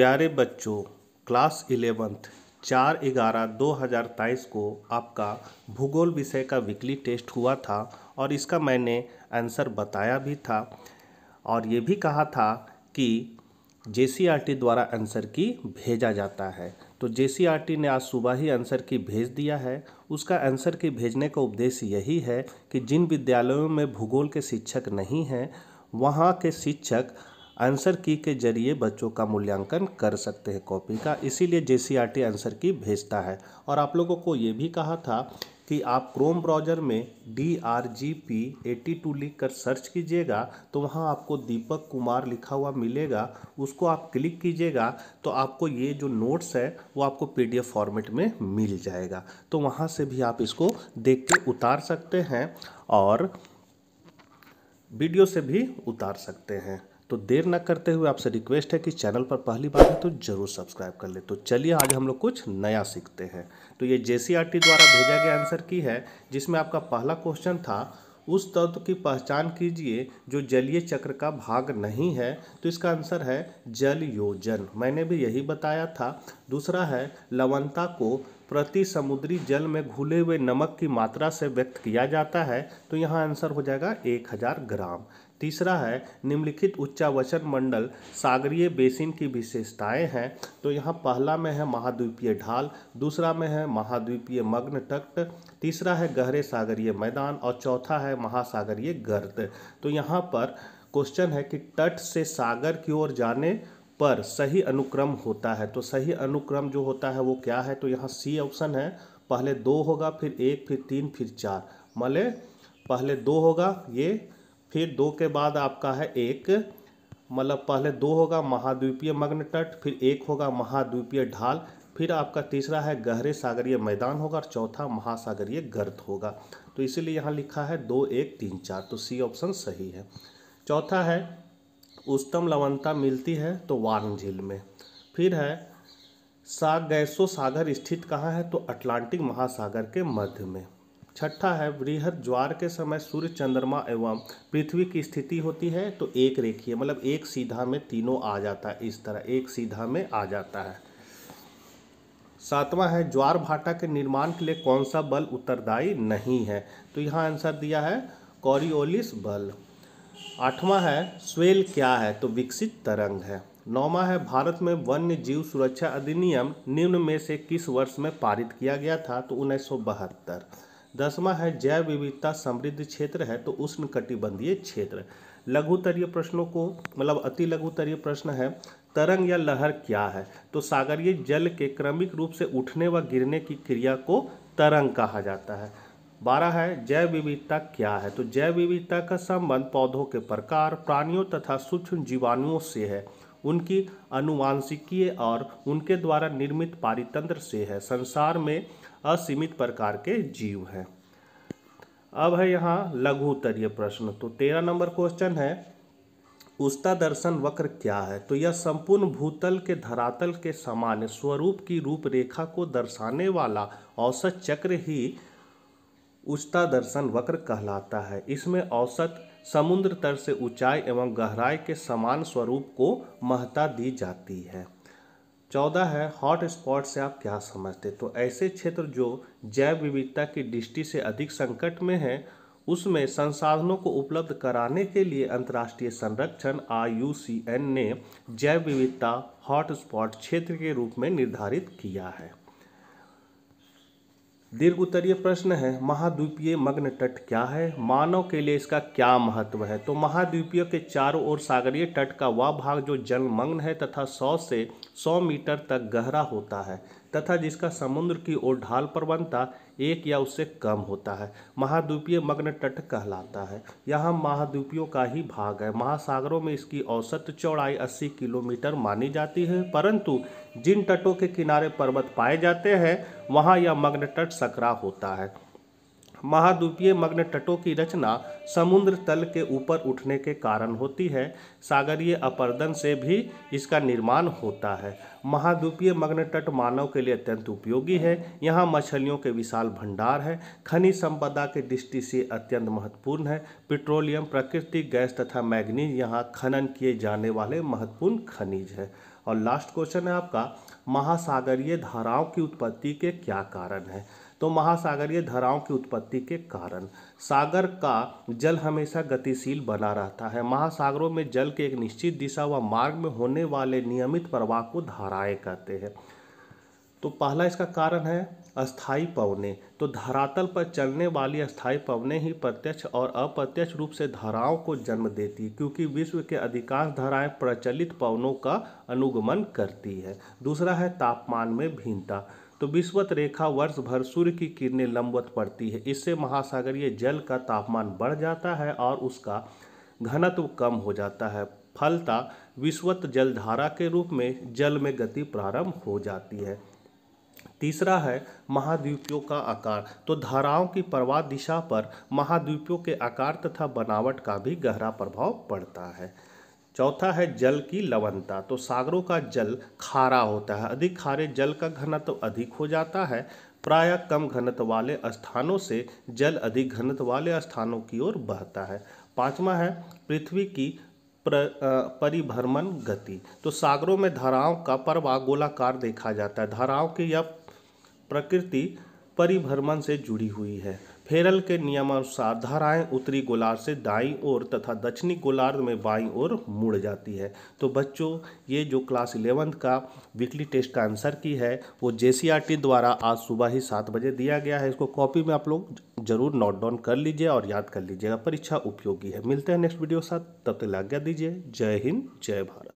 प्यारे बच्चों class eleventh चार ग्यारह दो हज़ार तेईस को आपका भूगोल विषय का वीकली टेस्ट हुआ था और इसका मैंने आंसर बताया भी था और ये भी कहा था कि जे द्वारा आंसर की भेजा जाता है तो जे ने आज सुबह ही आंसर की भेज दिया है उसका आंसर की भेजने का उद्देश्य यही है कि जिन विद्यालयों में भूगोल के शिक्षक नहीं हैं वहाँ के शिक्षक आंसर की के जरिए बच्चों का मूल्यांकन कर सकते हैं कॉपी का इसीलिए J C R T answer key भेजता है और आप लोगों को ये भी कहा था कि आप क्रोम ब्राउज़र में D R G P eighty two लिख कर सर्च कीजिएगा तो वहाँ आपको दीपक कुमार लिखा हुआ मिलेगा उसको आप क्लिक कीजिएगा तो आपको ये जो नोट्स है वो आपको पीडीएफ फॉर्मेट में मिल जाएगा तो वहाँ से भी आप इसको देख के उतार सकते हैं और वीडियो से भी उतार सकते हैं तो देर ना करते हुए आपसे रिक्वेस्ट है कि चैनल पर पहली बार है तो जरूर सब्सक्राइब कर ले तो चलिए आज हम लोग कुछ नया सीखते हैं तो ये जे द्वारा भेजा गया आंसर की है जिसमें आपका पहला क्वेश्चन था उस तत्व की पहचान कीजिए जो जलीय चक्र का भाग नहीं है तो इसका आंसर है जल योजन मैंने भी यही बताया था दूसरा है लवणता को प्रति समुद्री जल में घुले हुए नमक की मात्रा से व्यक्त किया जाता है तो यहाँ आंसर हो जाएगा एक हज़ार ग्राम तीसरा है निम्नलिखित उच्चावचन मंडल सागरीय बेसिन की विशेषताएं हैं तो यहाँ पहला में है महाद्वीपीय ढाल दूसरा में है महाद्वीपीय मग्न तट तीसरा है गहरे सागरीय मैदान और चौथा है महासागरीय गर्द तो यहाँ पर क्वेश्चन है कि तट से सागर की ओर जाने पर सही अनुक्रम होता है तो सही अनुक्रम जो होता है वो क्या है तो यहाँ सी ऑप्शन है पहले दो होगा फिर एक फिर तीन फिर चार मले पहले दो होगा ये फिर दो के बाद आपका है एक मतलब पहले दो होगा महाद्वीपीय मग्न तट फिर एक होगा महाद्वीपीय ढाल फिर आपका तीसरा है गहरे सागरीय मैदान होगा और चौथा महासागरीय गर्त होगा तो इसीलिए यहाँ लिखा है दो एक तीन चार तो सी ऑप्शन सही है चौथा है उच्चतम लवणता मिलती है तो वार्न झील में फिर है सागैसो सागर स्थित कहाँ है तो अटलांटिक महासागर के मध्य में छठा है वृहद ज्वार के समय सूर्य चंद्रमा एवं पृथ्वी की स्थिति होती है तो एक रेखीय मतलब एक सीधा में तीनों आ जाता है इस तरह एक सीधा में आ जाता है सातवां है ज्वार भाटा के निर्माण के लिए कौन सा बल उत्तरदायी नहीं है तो यहाँ आंसर दिया है कॉरियोलिस बल आठवां है स्वेल क्या है तो विकसित तरंग है नौवा है भारत में वन्य जीव सुरक्षा अधिनियम निम्न में से किस वर्ष में पारित किया गया था तो उन्नीस सौ बहत्तर दसवा है जैव विविधता समृद्ध क्षेत्र है तो उष्ण कटिबंधीय क्षेत्र लघुतरीय प्रश्नों को मतलब अति लघुतरीय प्रश्न है तरंग या लहर क्या है तो सागरीय जल के क्रमिक रूप से उठने व गिरने की क्रिया को तरंग कहा जाता है बारह है जैव विविधता क्या है तो जैव विविधता का संबंध पौधों के प्रकार प्राणियों तथा सूक्ष्म जीवाणुओं से है उनकी अनुवांशिकीय और उनके द्वारा निर्मित पारितंत्र से है संसार में असीमित प्रकार के जीव हैं अब है यहाँ लघु उत्तरीय प्रश्न तो तेरह नंबर क्वेश्चन है उसता दर्शन वक्र क्या है तो यह संपूर्ण भूतल के धरातल के समान स्वरूप की रूपरेखा को दर्शाने वाला औसत चक्र ही उच्चता दर्शन वक्र कहलाता है इसमें औसत समुद्र तर से ऊंचाई एवं गहराई के समान स्वरूप को महता दी जाती है चौदह है हॉट स्पॉट से आप क्या समझते तो ऐसे क्षेत्र जो जैव विविधता की दृष्टि से अधिक संकट में हैं उसमें संसाधनों को उपलब्ध कराने के लिए अंतर्राष्ट्रीय संरक्षण आई ने जैव विविधता हॉटस्पॉट क्षेत्र के रूप में निर्धारित किया है दीर्घ उत्तरीय प्रश्न है महाद्वीपीय मग्न तट क्या है मानव के लिए इसका क्या महत्व है तो महाद्वीपीय के चारों ओर सागरीय तट का वह भाग जो जलमग्न है तथा 100 से 100 मीटर तक गहरा होता है तथा जिसका समुद्र की ओर ढाल बनता एक या उससे कम होता है महाद्वीपीय मग्न तट कहलाता है यह महाद्वीपियों का ही भाग है महासागरों में इसकी औसत चौड़ाई 80 किलोमीटर मानी जाती है परंतु जिन तटों के किनारे पर्वत पाए जाते हैं वहाँ यह मग्न तट सकरा होता है महाद्वीपीय मग्न तटों की रचना समुद्र तल के ऊपर उठने के कारण होती है सागरीय अपर्दन से भी इसका निर्माण होता है महाद्वीपीय मग्न तट मानव के लिए अत्यंत उपयोगी है यहाँ मछलियों के विशाल भंडार है खनिज संपदा के दृष्टि से अत्यंत महत्वपूर्ण है पेट्रोलियम प्राकृतिक गैस तथा मैग्नीज यहाँ खनन किए जाने वाले महत्वपूर्ण खनिज है और लास्ट क्वेश्चन है आपका महासागरीय धाराओं की उत्पत्ति के क्या कारण है तो महासागरीय धाराओं की उत्पत्ति के कारण सागर का जल हमेशा गतिशील बना रहता है महासागरों में जल के एक निश्चित दिशा व मार्ग में होने वाले नियमित प्रवाह को धाराएं कहते हैं तो पहला इसका कारण है अस्थाई पवने तो धरातल पर चलने वाली अस्थाई पवने ही प्रत्यक्ष और अप्रत्यक्ष रूप से धाराओं को जन्म देती है क्योंकि विश्व के अधिकांश धाराएं प्रचलित पवनों का अनुगमन करती है दूसरा है तापमान में भिन्नता तो विश्वत रेखा वर्ष भर सूर्य की किरणें लंबवत पड़ती है इससे महासागरीय जल का तापमान बढ़ जाता है और उसका घनत्व कम हो जाता है फलता विश्वत जलधारा के रूप में जल में गति प्रारंभ हो जाती है तीसरा है महाद्वीपियों का आकार तो धाराओं की प्रवाह दिशा पर महाद्वीपियों के आकार तथा बनावट का भी गहरा प्रभाव पड़ता है चौथा है जल की लवनता तो सागरों का जल खारा होता है अधिक खारे जल का घनत्व अधिक हो जाता है प्रायः कम घनत्व वाले स्थानों से जल अधिक घनत्व वाले स्थानों की ओर बहता है पांचवा है पृथ्वी की परिभ्रमण गति तो सागरों में धाराओं का प्रवाह गोलाकार देखा जाता है धाराओं की यह प्रकृति परिभ्रमण से जुड़ी हुई है फेरल के नियमानुसार धाराएं उत्तरी गोलार्ध से दाईं ओर तथा दक्षिणी गोलार्ध में बाईं ओर मुड़ जाती है तो बच्चों ये जो क्लास इलेवंथ का वीकली टेस्ट का आंसर की है वो जे द्वारा आज सुबह ही सात बजे दिया गया है इसको कॉपी में आप लोग जरूर नोट डाउन कर लीजिए और याद कर लीजिएगा परीक्षा उपयोगी है मिलते हैं नेक्स्ट वीडियो के साथ तब तक आज्ञा दीजिए जय हिंद जय भारत